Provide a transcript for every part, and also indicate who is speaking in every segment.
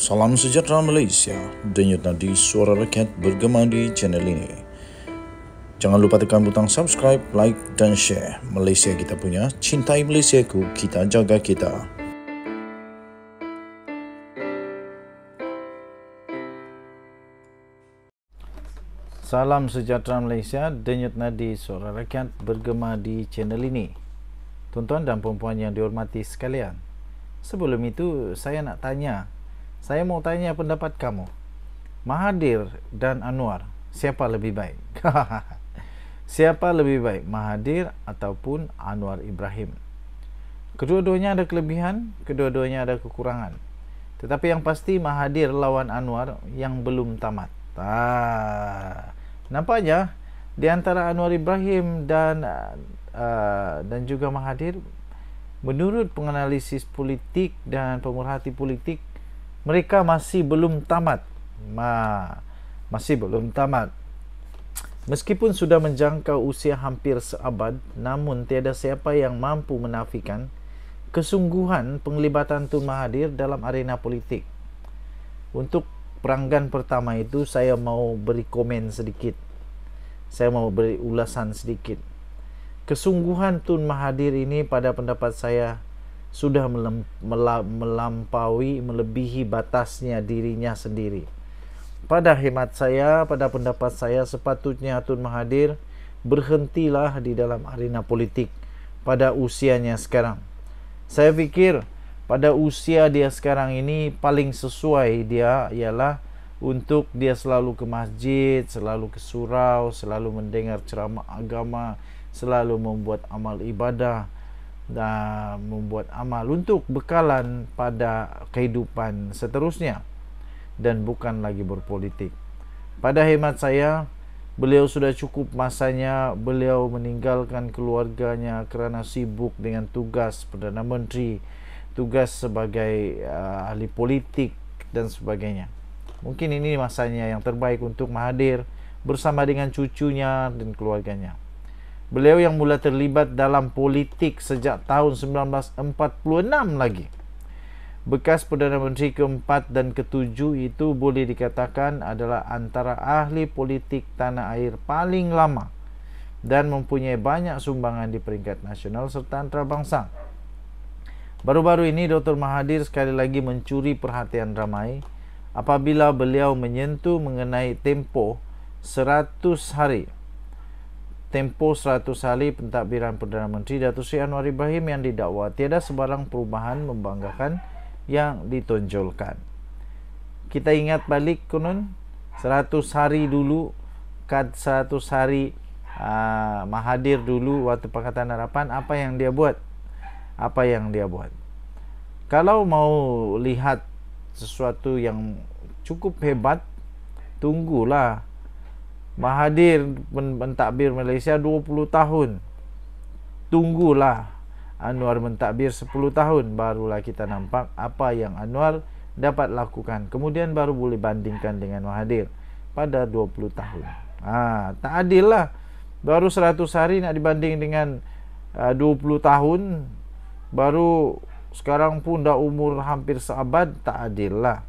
Speaker 1: Salam sejahtera Malaysia. Denyut nadi suara rakyat bergema di channel ini. Jangan lupa tekan butang subscribe, like dan share. Malaysia kita punya, cintai Malaysia ku, kita jaga kita. Salam sejahtera Malaysia, denyut nadi suara rakyat bergema di channel ini. Tuan-tuan dan puan-puan yang dihormati sekalian. Sebelum itu, saya nak tanya saya mau tanya pendapat kamu. Mahadir dan Anwar, siapa lebih baik? siapa lebih baik, Mahadir ataupun Anwar Ibrahim? Kedua-duanya ada kelebihan, kedua-duanya ada kekurangan. Tetapi yang pasti Mahadir lawan Anwar yang belum tamat. Ah. Nampaknya di antara Anwar Ibrahim dan uh, dan juga Mahadir, menurut penganalisis politik dan pemerhati politik mereka masih belum tamat. Ma, masih belum tamat. Meskipun sudah menjangka usia hampir seabad, namun tiada siapa yang mampu menafikan kesungguhan penglibatan Tun Mahathir dalam arena politik. Untuk peranggan pertama itu, saya mau beri komen sedikit. Saya mau beri ulasan sedikit. Kesungguhan Tun Mahathir ini pada pendapat saya sudah melampaui melebihi batasnya dirinya sendiri. Pada hemat saya, pada pendapat saya sepatutnya Tun Mahathir berhentilah di dalam arena politik pada usianya sekarang. Saya fikir pada usia dia sekarang ini paling sesuai dia ialah untuk dia selalu ke masjid, selalu ke surau, selalu mendengar ceramah agama, selalu membuat amal ibadah dan membuat amal untuk bekalan pada kehidupan seterusnya dan bukan lagi berpolitik. Pada hemat saya, beliau sudah cukup masanya beliau meninggalkan keluarganya kerana sibuk dengan tugas Perdana Menteri, tugas sebagai uh, ahli politik dan sebagainya. Mungkin ini masanya yang terbaik untuk Mahathir bersama dengan cucunya dan keluarganya. Beliau yang mula terlibat dalam politik sejak tahun 1946 lagi. Bekas Perdana Menteri keempat dan ketujuh itu boleh dikatakan adalah antara ahli politik tanah air paling lama dan mempunyai banyak sumbangan di peringkat nasional serta antarabangsa. Baru-baru ini Dr. Mahathir sekali lagi mencuri perhatian ramai apabila beliau menyentuh mengenai tempo 100 hari Tempo 100 hari pentadbiran Perdana Menteri Datuk Seri Anwar Ibrahim yang didakwa tiada sebarang perubahan membanggakan yang ditonjolkan. Kita ingat balik konon 100 hari dulu kad 100 hari aa, ah, Mahathir dulu waktu Pakatan Harapan apa yang dia buat? Apa yang dia buat? Kalau mau lihat sesuatu yang cukup hebat tunggulah Mahadir mentadbir Malaysia 20 tahun. Tunggulah Anwar mentadbir 10 tahun barulah kita nampak apa yang Anwar dapat lakukan. Kemudian baru boleh bandingkan dengan Mahadir pada 20 tahun. ha, tak adil lah. Baru 100 hari nak dibanding dengan uh, 20 tahun baru sekarang pun dah umur hampir seabad tak adil lah.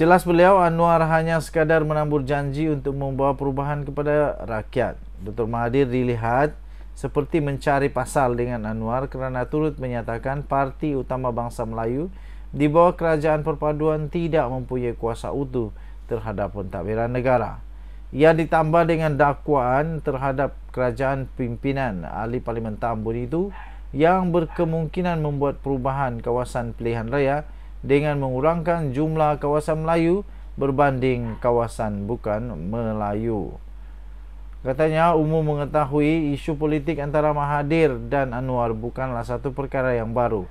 Speaker 1: Jelas beliau Anwar hanya sekadar menambur janji untuk membawa perubahan kepada rakyat. Dr. Mahathir dilihat seperti mencari pasal dengan Anwar kerana turut menyatakan parti utama bangsa Melayu di bawah kerajaan perpaduan tidak mempunyai kuasa utuh terhadap pentadbiran negara. Ia ditambah dengan dakwaan terhadap kerajaan pimpinan ahli parlimen Tambun itu yang berkemungkinan membuat perubahan kawasan pilihan raya dengan mengurangkan jumlah kawasan Melayu berbanding kawasan bukan Melayu. Katanya umum mengetahui isu politik antara Mahathir dan Anwar bukanlah satu perkara yang baru.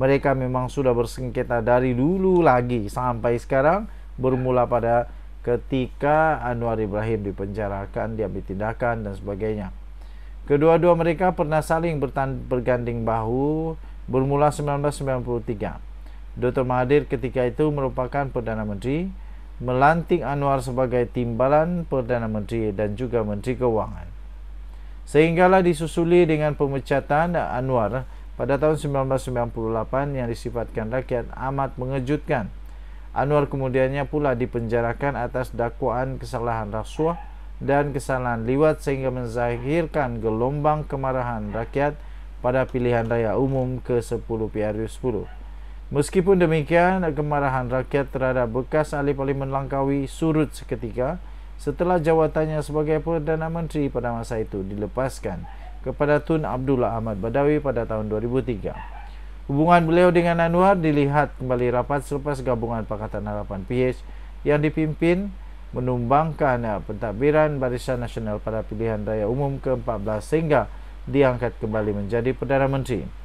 Speaker 1: Mereka memang sudah bersengketa dari dulu lagi sampai sekarang bermula pada ketika Anwar Ibrahim dipenjarakan, diambil tindakan dan sebagainya. Kedua-dua mereka pernah saling bergandeng bahu bermula 1993. Dr. Mahathir ketika itu merupakan Perdana Menteri melantik Anwar sebagai timbalan Perdana Menteri dan juga Menteri Keuangan. Sehinggalah disusuli dengan pemecatan Anwar pada tahun 1998 yang disifatkan rakyat amat mengejutkan. Anwar kemudiannya pula dipenjarakan atas dakwaan kesalahan rasuah dan kesalahan liwat sehingga menzahirkan gelombang kemarahan rakyat pada pilihan raya umum ke-10 PRU 10. Meskipun demikian, kemarahan rakyat terhadap bekas ahli parlimen Langkawi surut seketika setelah jawatannya sebagai Perdana Menteri pada masa itu dilepaskan kepada Tun Abdullah Ahmad Badawi pada tahun 2003. Hubungan beliau dengan Anwar dilihat kembali rapat selepas gabungan Pakatan Harapan PH yang dipimpin menumbangkan pentadbiran Barisan Nasional pada pilihan raya umum ke-14 sehingga diangkat kembali menjadi Perdana Menteri.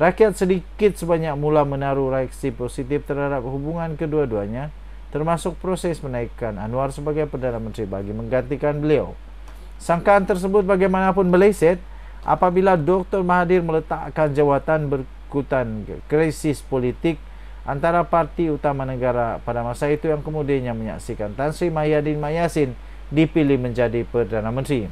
Speaker 1: Rakyat sedikit sebanyak mula menaruh reaksi positif terhadap hubungan kedua-duanya termasuk proses menaikkan Anwar sebagai Perdana Menteri bagi menggantikan beliau. Sangkaan tersebut bagaimanapun meleset apabila Dr. Mahathir meletakkan jawatan berkutan krisis politik antara parti utama negara pada masa itu yang kemudiannya menyaksikan Tan Sri Mahyadin Mahyasin dipilih menjadi Perdana Menteri.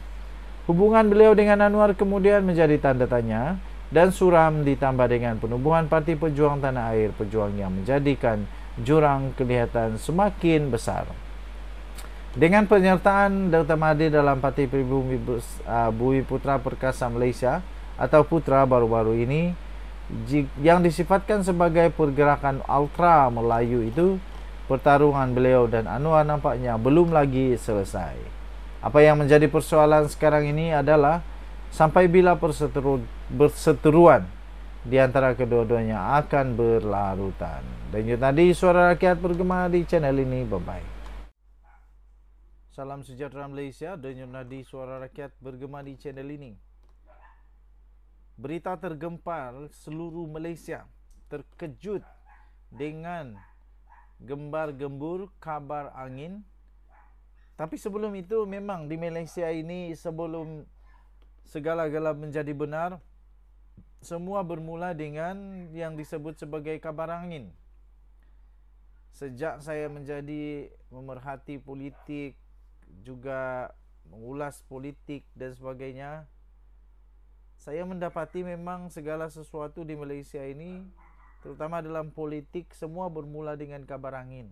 Speaker 1: Hubungan beliau dengan Anwar kemudian menjadi tanda tanya dan suram ditambah dengan penubuhan Parti Pejuang Tanah Air Pejuang yang menjadikan jurang kelihatan semakin besar. Dengan penyertaan Dr. Mahathir dalam Parti Pribumi ah, bui Putra Perkasa Malaysia atau Putra baru-baru ini yang disifatkan sebagai pergerakan ultra Melayu itu pertarungan beliau dan Anwar nampaknya belum lagi selesai. Apa yang menjadi persoalan sekarang ini adalah sampai bila perseteruan berseteruan di antara kedua-duanya akan berlarutan. Dan itu tadi suara rakyat bergema di channel ini. Bye-bye. Salam sejahtera Malaysia dan itu tadi suara rakyat bergema di channel ini. Berita tergempal seluruh Malaysia terkejut dengan gembar-gembur kabar angin. Tapi sebelum itu memang di Malaysia ini sebelum segala-gala menjadi benar, semua bermula dengan yang disebut sebagai kabar angin. Sejak saya menjadi memerhati politik, juga mengulas politik dan sebagainya, saya mendapati memang segala sesuatu di Malaysia ini, terutama dalam politik, semua bermula dengan kabar angin.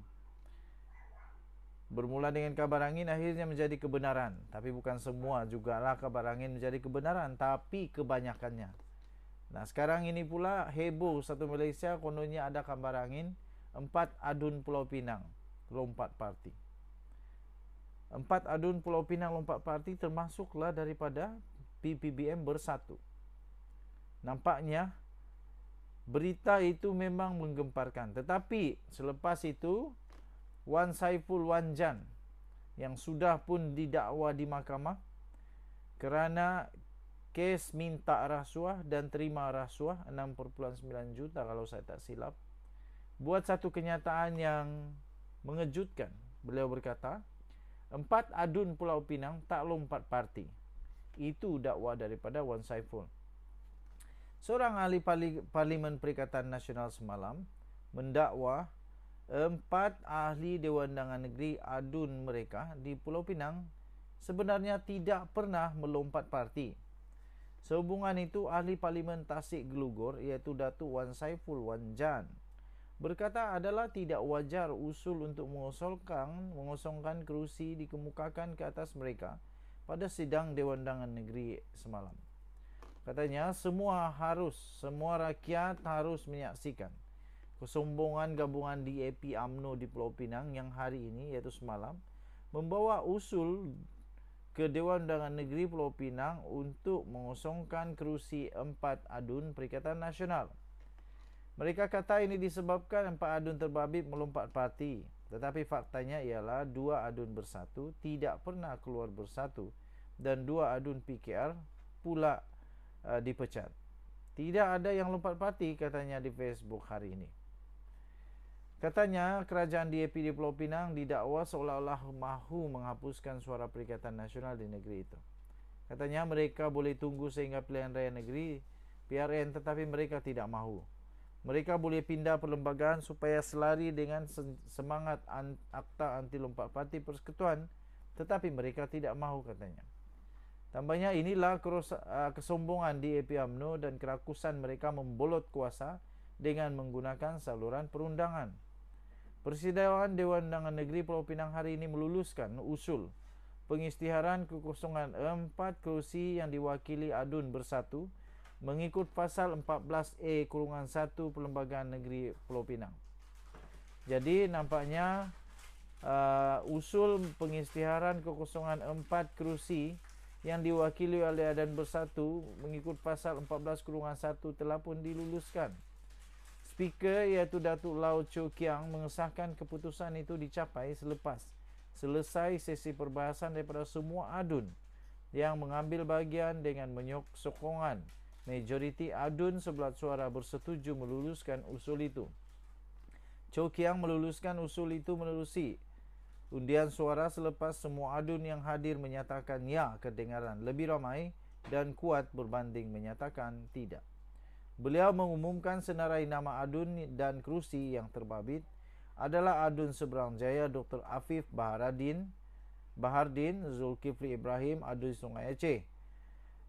Speaker 1: Bermula dengan kabar angin akhirnya menjadi kebenaran. Tapi bukan semua juga lah kabar angin menjadi kebenaran, tapi kebanyakannya. Nah sekarang ini pula heboh satu Malaysia kononnya ada kabar angin empat adun Pulau Pinang lompat parti. Empat adun Pulau Pinang lompat parti termasuklah daripada PPBM bersatu. Nampaknya berita itu memang menggemparkan. Tetapi selepas itu Wan Saiful Wan Jan yang sudah pun didakwa di mahkamah kerana kes minta rasuah dan terima rasuah 6.9 juta kalau saya tak silap buat satu kenyataan yang mengejutkan beliau berkata empat adun pulau pinang tak lompat parti itu dakwa daripada Wan Saiful seorang ahli parlimen perikatan nasional semalam mendakwa empat ahli dewan undangan negeri adun mereka di pulau pinang sebenarnya tidak pernah melompat parti Sehubungan itu, Ahli Parlimen Tasik Gelugor iaitu Datu Wan Saiful Wan Jan berkata adalah tidak wajar usul untuk mengosongkan, mengosongkan kerusi dikemukakan ke atas mereka pada sidang Dewan Dangan Negeri semalam. Katanya, semua harus, semua rakyat harus menyaksikan kesombongan gabungan DAP AMNO di Pulau Pinang yang hari ini, iaitu semalam, membawa usul ke Dewan Undangan Negeri Pulau Pinang untuk mengosongkan kerusi empat adun Perikatan Nasional. Mereka kata ini disebabkan empat adun terbabit melompat parti. Tetapi faktanya ialah dua adun bersatu tidak pernah keluar bersatu dan dua adun PKR pula uh, dipecat. Tidak ada yang lompat parti katanya di Facebook hari ini. Katanya kerajaan DAP di Pulau Pinang didakwa seolah-olah mahu menghapuskan suara Perikatan Nasional di negeri itu. Katanya mereka boleh tunggu sehingga pilihan raya negeri PRN tetapi mereka tidak mahu. Mereka boleh pindah perlembagaan supaya selari dengan semangat akta anti lompat parti persekutuan tetapi mereka tidak mahu katanya. Tambahnya inilah kesombongan DAP UMNO dan kerakusan mereka membolot kuasa dengan menggunakan saluran perundangan. Persidangan Dewan Undangan Negeri Pulau Pinang hari ini meluluskan usul pengisytiharan kekosongan empat kerusi yang diwakili ADUN Bersatu mengikut pasal 14A e kurungan 1 Perlembagaan Negeri Pulau Pinang. Jadi nampaknya uh, usul pengisytiharan kekosongan empat kerusi yang diwakili oleh ADUN Bersatu mengikut pasal 14 kurungan 1 telah pun diluluskan. Speaker iaitu Datuk Lau Chiu Kiang mengesahkan keputusan itu dicapai selepas selesai sesi perbahasan daripada semua adun yang mengambil bagian dengan menyok sokongan majoriti adun sebelah suara bersetuju meluluskan usul itu. Chiu Kiang meluluskan usul itu melalui undian suara selepas semua adun yang hadir menyatakan ya kedengaran lebih ramai dan kuat berbanding menyatakan tidak. Beliau mengumumkan senarai nama adun dan kerusi yang terbabit adalah adun seberang jaya Dr. Afif Baharadin, Bahardin Zulkifli Ibrahim Adun Sungai Aceh.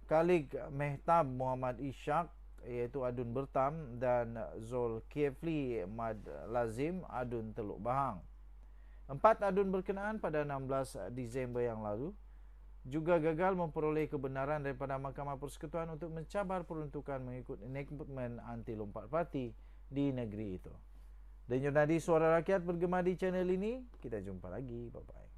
Speaker 1: kalig Mehtab Muhammad Ishak iaitu Adun Bertam dan Zulkifli Mad Lazim Adun Teluk Bahang. Empat adun berkenaan pada 16 Disember yang lalu juga gagal memperoleh kebenaran daripada Mahkamah Persekutuan untuk mencabar peruntukan mengikut enactment anti lompat parti di negeri itu. Dan Nadi, Suara Rakyat bergema di channel ini. Kita jumpa lagi. Bye-bye.